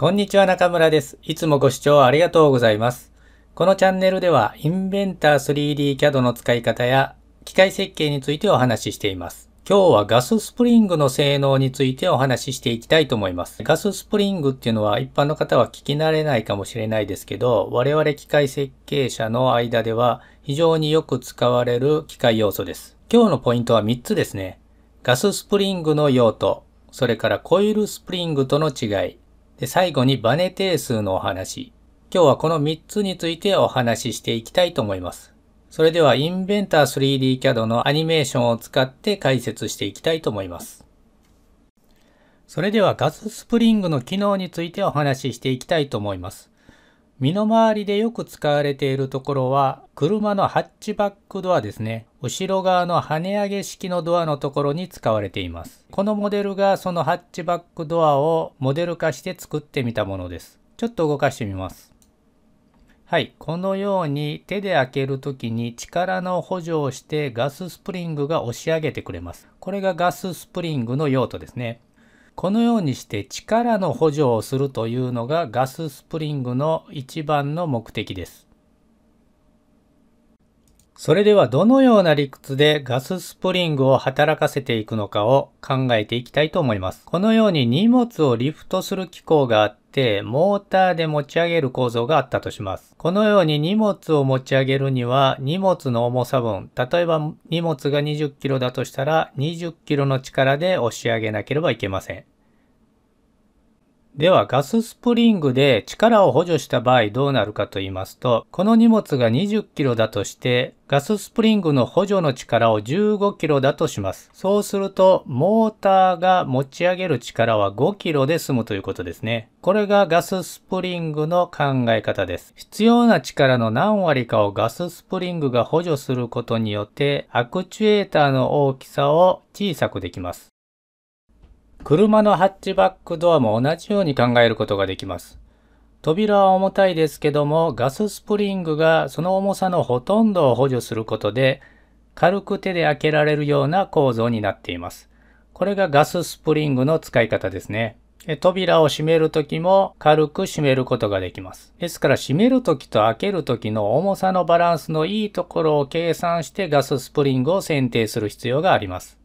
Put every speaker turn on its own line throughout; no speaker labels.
こんにちは中村です。いつもご視聴ありがとうございます。このチャンネルでは、インベンター 3D CAD の使い方や、機械設計についてお話ししています。今日はガススプリングの性能についてお話ししていきたいと思います。ガススプリングっていうのは一般の方は聞き慣れないかもしれないですけど、我々機械設計者の間では非常によく使われる機械要素です。今日のポイントは3つですね。ガススプリングの用途、それからコイルスプリングとの違い、で最後にバネ定数のお話。今日はこの3つについてお話ししていきたいと思います。それではインベンター 3D CAD のアニメーションを使って解説していきたいと思います。それではガススプリングの機能についてお話ししていきたいと思います。身の回りでよく使われているところは、車のハッチバックドアですね。後ろ側の跳ね上げ式のドアのところに使われています。このモデルがそのハッチバックドアをモデル化して作ってみたものです。ちょっと動かしてみます。はい、このように手で開けるときに力の補助をしてガススプリングが押し上げてくれます。これがガススプリングの用途ですね。このようにして力の補助をするというのがガススプリングの一番の目的です。それではどのような理屈でガススプリングを働かせていくのかを考えていきたいと思います。このように荷物をリフトする機構があって、モーターで持ち上げる構造があったとします。このように荷物を持ち上げるには荷物の重さ分、例えば荷物が 20kg だとしたら 20kg の力で押し上げなければいけません。ではガススプリングで力を補助した場合どうなるかと言いますと、この荷物が 20kg だとして、ガススプリングの補助の力を 15kg だとします。そうすると、モーターが持ち上げる力は 5kg で済むということですね。これがガススプリングの考え方です。必要な力の何割かをガススプリングが補助することによって、アクチュエーターの大きさを小さくできます。車のハッチバックドアも同じように考えることができます。扉は重たいですけども、ガススプリングがその重さのほとんどを補助することで、軽く手で開けられるような構造になっています。これがガススプリングの使い方ですね。扉を閉めるときも軽く閉めることができます。ですから閉めるときと開けるときの重さのバランスのいいところを計算してガススプリングを選定する必要があります。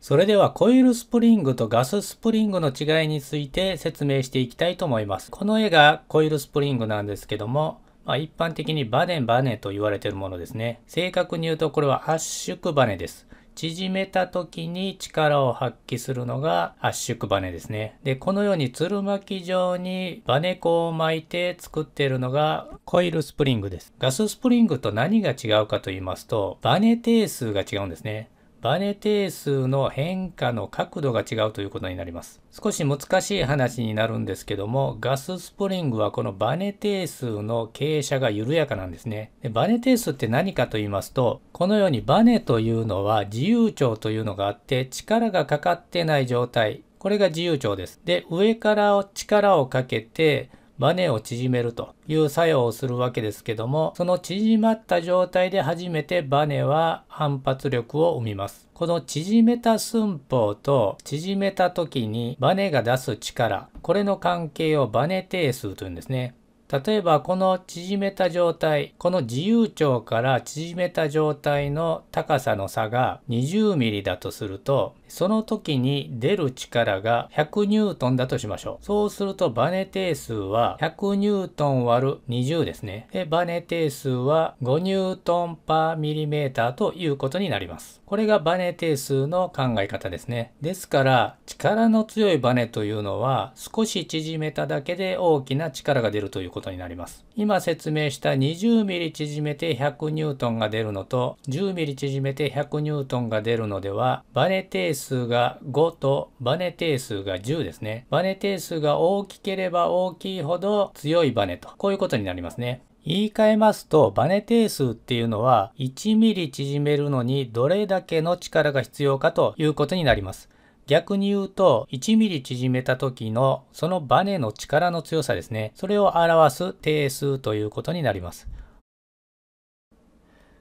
それではコイルスプリングとガススプリングの違いについて説明していきたいと思います。この絵がコイルスプリングなんですけども、まあ、一般的にバネバネと言われているものですね。正確に言うとこれは圧縮バネです。縮めた時に力を発揮するのが圧縮バネですね。で、このようにつる巻き状にバネ粉を巻いて作っているのがコイルスプリングです。ガススプリングと何が違うかと言いますと、バネ定数が違うんですね。バネ定数の変化の角度が違うということになります。少し難しい話になるんですけども、ガススプリングはこのバネ定数の傾斜が緩やかなんですねで。バネ定数って何かと言いますと、このようにバネというのは自由帳というのがあって、力がかかってない状態、これが自由帳です。で、上から力をかけて、バネを縮めるという作用をするわけですけども、その縮まった状態で初めてバネは反発力を生みます。この縮めた寸法と縮めた時にバネが出す力、これの関係をバネ定数というんですね。例えばこの縮めた状態この自由帳から縮めた状態の高さの差が2 0ミリだとするとその時に出る力が100ニュートンだとしましょう。そうするとバネ定数は100ニュートン割る20ですね。で、バネ定数は5ニュートンパーミリメーターということになります。これがバネ定数の考え方ですね。ですから、力の強いバネというのは少し縮めただけで大きな力が出るということになります。今説明した 20mm 縮めて 100N が出るのと 10mm 縮めて 100N が出るのではバネ定数が5とバネ定数が10ですね。バネ定数が大きければ大きいほど強いバネとこういうことになりますね。言い換えますと、バネ定数っていうのは1ミリ縮めるのにどれだけの力が必要かということになります。逆に言うと、1ミリ縮めた時のそのバネの力の強さですね。それを表す定数ということになります。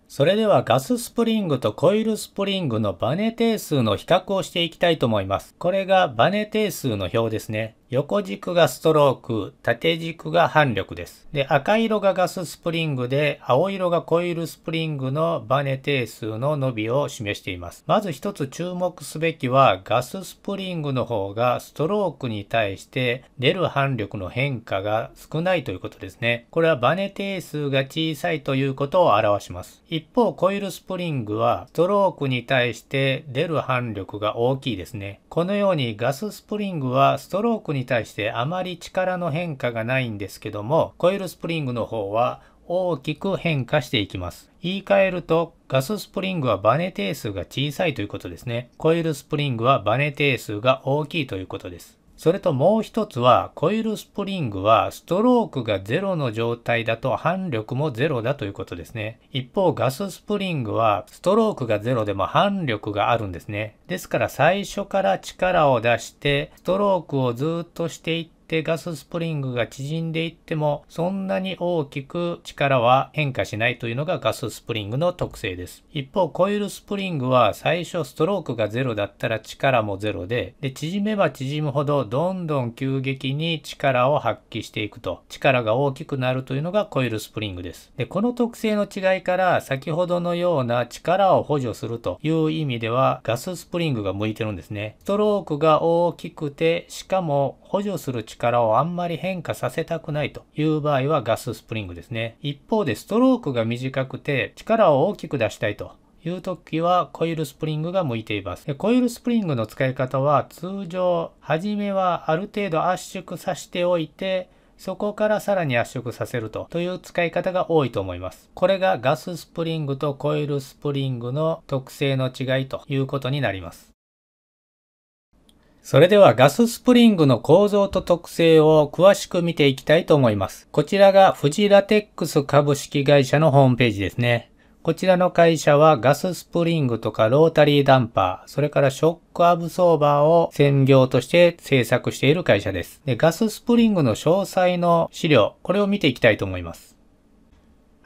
それではガススプリングとコイルスプリングのバネ定数の比較をしていきたいと思います。これがバネ定数の表ですね。横軸がストローク、縦軸が反力です。で、赤色がガススプリングで、青色がコイルスプリングのバネ定数の伸びを示しています。まず一つ注目すべきは、ガススプリングの方がストロークに対して出る反力の変化が少ないということですね。これはバネ定数が小さいということを表します。一方、コイルスプリングはストロークに対して出る反力が大きいですね。このようにガススプリングはストロークにに対してあまり力の変化がないんですけども、コイルスプリングの方は大きく変化していきます。言い換えると、ガススプリングはバネ定数が小さいということですね。コイルスプリングはバネ定数が大きいということです。それともう一つは、コイルスプリングはストロークが0の状態だと反力も0だということですね。一方、ガススプリングはストロークが0でも反力があるんですね。ですから最初から力を出して、ストロークをずっとしていって、ってガススプリングが縮んでいってもそんなに大きく力は変化しないというのがガススプリングの特性です。一方コイルスプリングは最初ストロークが0だったら力も0でで縮めば縮むほどどんどん急激に力を発揮していくと力が大きくなるというのがコイルスプリングです。でこの特性の違いから先ほどのような力を補助するという意味ではガススプリングが向いてるんですね。ストロークが大きくてしかも補助する力力をあんまり変化させたくないという場合はガススプリングですね。一方でストロークが短くて力を大きく出したいという時はコイルスプリングが向いています。コイルスプリングの使い方は通常、初めはある程度圧縮させておいて、そこからさらに圧縮させると、という使い方が多いと思います。これがガススプリングとコイルスプリングの特性の違いということになります。それではガススプリングの構造と特性を詳しく見ていきたいと思います。こちらが富士ラテックス株式会社のホームページですね。こちらの会社はガススプリングとかロータリーダンパー、それからショックアブソーバーを専業として制作している会社です。でガススプリングの詳細の資料、これを見ていきたいと思います。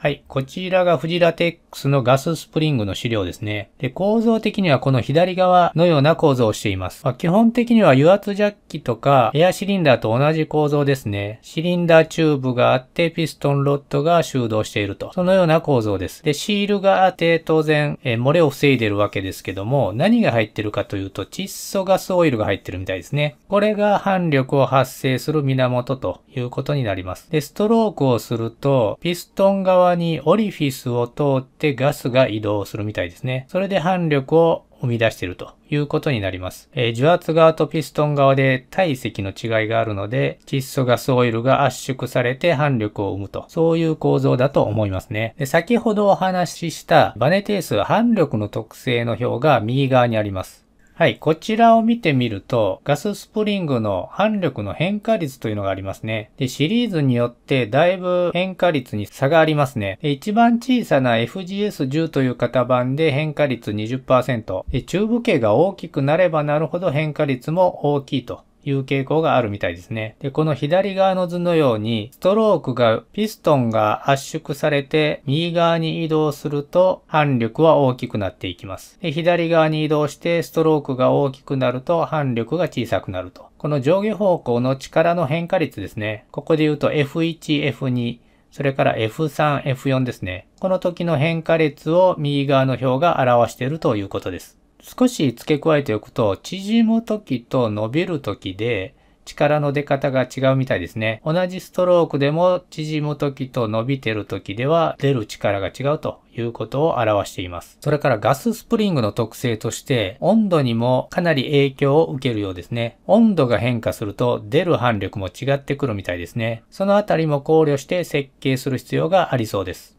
はい。こちらがフジラテックスのガススプリングの資料ですね。で、構造的にはこの左側のような構造をしています。まあ、基本的には油圧ジャッキとかエアシリンダーと同じ構造ですね。シリンダーチューブがあって、ピストンロッドが収導していると。そのような構造です。で、シールがあって、当然、え漏れを防いでるわけですけども、何が入ってるかというと、窒素ガスオイルが入ってるみたいですね。これが反力を発生する源ということになります。で、ストロークをすると、ピストン側にオリフィスを通ってガスが移動するみたいですね。それで反力を生み出しているということになります。えー、受圧側とピストン側で体積の違いがあるので、窒素ガスオイルが圧縮されて反力を生むと、そういう構造だと思いますね。で先ほどお話ししたバネ定数反力の特性の表が右側にあります。はい、こちらを見てみると、ガススプリングの反力の変化率というのがありますね。で、シリーズによってだいぶ変化率に差がありますね。で一番小さな FGS10 という型番で変化率20%。で、チューブ径が大きくなればなるほど変化率も大きいという傾向があるみたいですね。で、この左側の図のように、ストロークが、ピストンが圧縮されて、右側に移動すると、反力は大きくなっていきます。で、左側に移動して、ストロークが大きくなると、反力が小さくなると。この上下方向の力の変化率ですね。ここで言うと F1、F2、それから F3、F4 ですね。この時の変化率を右側の表が表しているということです。少し付け加えておくと、縮む時と伸びる時で、力の出方が違うみたいですね。同じストロークでも縮む時と伸びてる時では出る力が違うということを表しています。それからガススプリングの特性として温度にもかなり影響を受けるようですね。温度が変化すると出る反力も違ってくるみたいですね。そのあたりも考慮して設計する必要がありそうです。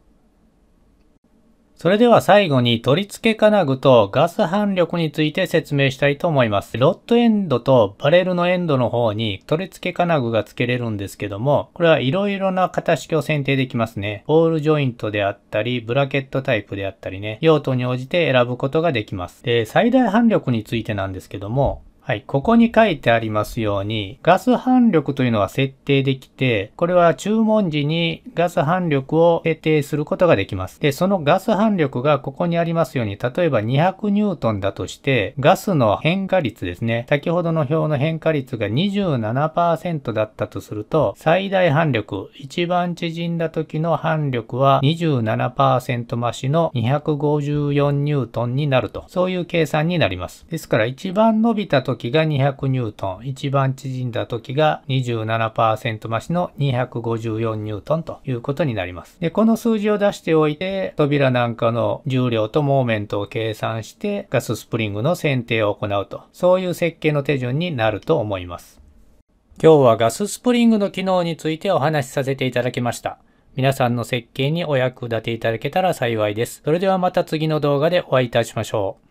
それでは最後に取り付け金具とガス反力について説明したいと思います。ロットエンドとバレルのエンドの方に取り付け金具が付けれるんですけども、これはいろいろな型式を選定できますね。ボールジョイントであったり、ブラケットタイプであったりね、用途に応じて選ぶことができます。で、最大反力についてなんですけども、はい、ここに書いてありますように、ガス反力というのは設定できて、これは注文時にガス反力を設定することができます。で、そのガス反力がここにありますように、例えば200ニュートンだとして、ガスの変化率ですね。先ほどの表の変化率が27%だったとすると、最大反力、一番縮んだ時の反力は27%増しの254ニュートンになると、そういう計算になります。ですから一番伸びた時時が200ニュートン、一番縮んだ時が27%増しの254ニュートンということになります。で、この数字を出しておいて、扉なんかの重量とモーメントを計算して、ガススプリングの選定を行うと、そういう設計の手順になると思います。今日はガススプリングの機能についてお話しさせていただきました。皆さんの設計にお役立ていただけたら幸いです。それではまた次の動画でお会いいたしましょう。